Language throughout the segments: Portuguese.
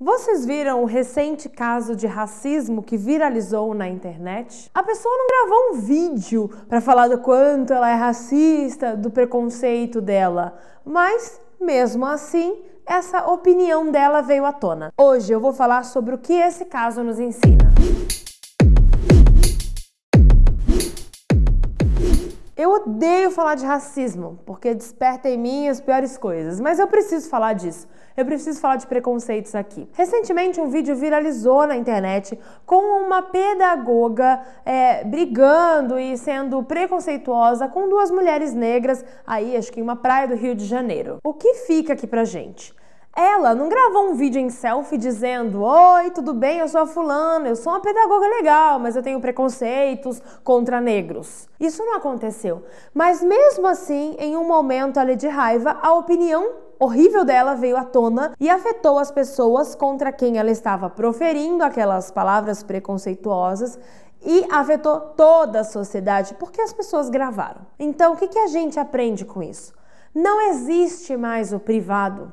Vocês viram o recente caso de racismo que viralizou na internet? A pessoa não gravou um vídeo para falar do quanto ela é racista, do preconceito dela, mas mesmo assim, essa opinião dela veio à tona. Hoje eu vou falar sobre o que esse caso nos ensina. Eu odeio falar de racismo, porque desperta em mim as piores coisas, mas eu preciso falar disso. Eu preciso falar de preconceitos aqui. Recentemente, um vídeo viralizou na internet com uma pedagoga é, brigando e sendo preconceituosa com duas mulheres negras, aí acho que em uma praia do Rio de Janeiro. O que fica aqui pra gente? Ela não gravou um vídeo em selfie dizendo: Oi, tudo bem? Eu sou a fulana, eu sou uma pedagoga legal, mas eu tenho preconceitos contra negros. Isso não aconteceu. Mas mesmo assim, em um momento ali de raiva, a opinião horrível dela veio à tona e afetou as pessoas contra quem ela estava proferindo aquelas palavras preconceituosas e afetou toda a sociedade porque as pessoas gravaram. Então, o que, que a gente aprende com isso? Não existe mais o privado.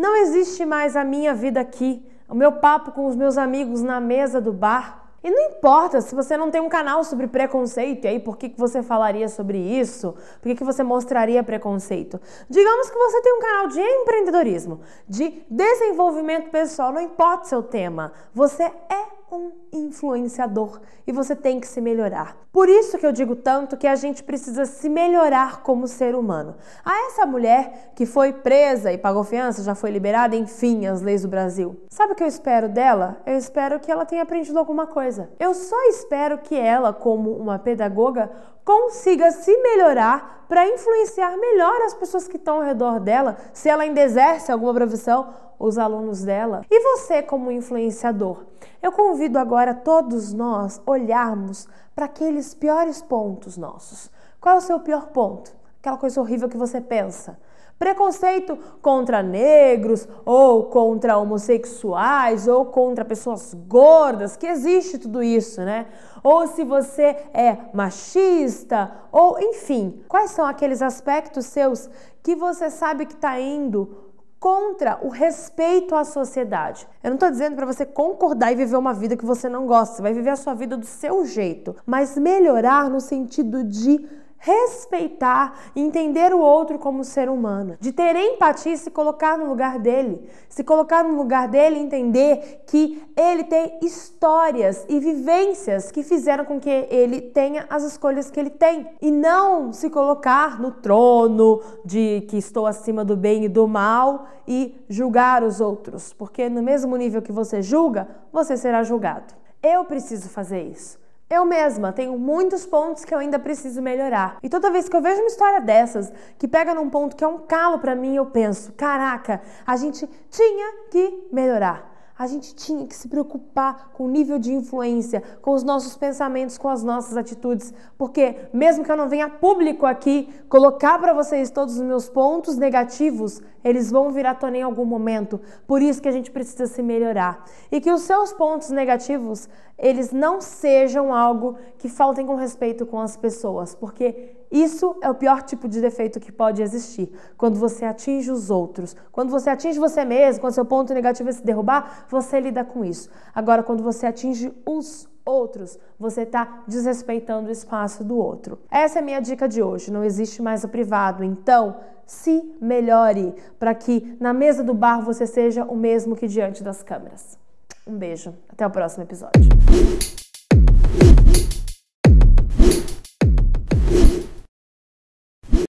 Não existe mais a minha vida aqui, o meu papo com os meus amigos na mesa do bar. E não importa se você não tem um canal sobre preconceito, e aí por que, que você falaria sobre isso? Por que, que você mostraria preconceito? Digamos que você tem um canal de empreendedorismo, de desenvolvimento pessoal, não importa o seu tema, você é um influenciador e você tem que se melhorar. Por isso que eu digo tanto que a gente precisa se melhorar como ser humano. A ah, essa mulher que foi presa e pagou fiança, já foi liberada, enfim, as leis do Brasil. Sabe o que eu espero dela? Eu espero que ela tenha aprendido alguma coisa. Eu só espero que ela, como uma pedagoga, consiga se melhorar para influenciar melhor as pessoas que estão ao redor dela, se ela ainda exerce alguma profissão os alunos dela. E você, como influenciador? Eu convido agora todos nós olharmos para aqueles piores pontos nossos. Qual é o seu pior ponto? Aquela coisa horrível que você pensa. Preconceito contra negros, ou contra homossexuais, ou contra pessoas gordas, que existe tudo isso, né? Ou se você é machista, ou enfim, quais são aqueles aspectos seus que você sabe que está indo contra o respeito à sociedade. Eu não estou dizendo para você concordar e viver uma vida que você não gosta, você vai viver a sua vida do seu jeito, mas melhorar no sentido de respeitar, e entender o outro como ser humano, de ter empatia e se colocar no lugar dele, se colocar no lugar dele e entender que ele tem histórias e vivências que fizeram com que ele tenha as escolhas que ele tem e não se colocar no trono de que estou acima do bem e do mal e julgar os outros, porque no mesmo nível que você julga, você será julgado. Eu preciso fazer isso. Eu mesma tenho muitos pontos que eu ainda preciso melhorar. E toda vez que eu vejo uma história dessas, que pega num ponto que é um calo para mim, eu penso: caraca, a gente tinha que melhorar. A gente tinha que se preocupar com o nível de influência, com os nossos pensamentos, com as nossas atitudes, porque mesmo que eu não venha público aqui colocar para vocês todos os meus pontos negativos, eles vão vir à tona em algum momento. Por isso que a gente precisa se melhorar e que os seus pontos negativos eles não sejam algo que faltem com respeito com as pessoas, porque isso é o pior tipo de defeito que pode existir. Quando você atinge os outros, quando você atinge você mesmo, quando seu ponto negativo é se derrubar, você lida com isso. Agora, quando você atinge os outros, você está desrespeitando o espaço do outro. Essa é a minha dica de hoje. Não existe mais o privado. Então, se melhore para que na mesa do bar você seja o mesmo que diante das câmeras. Um beijo. Até o próximo episódio.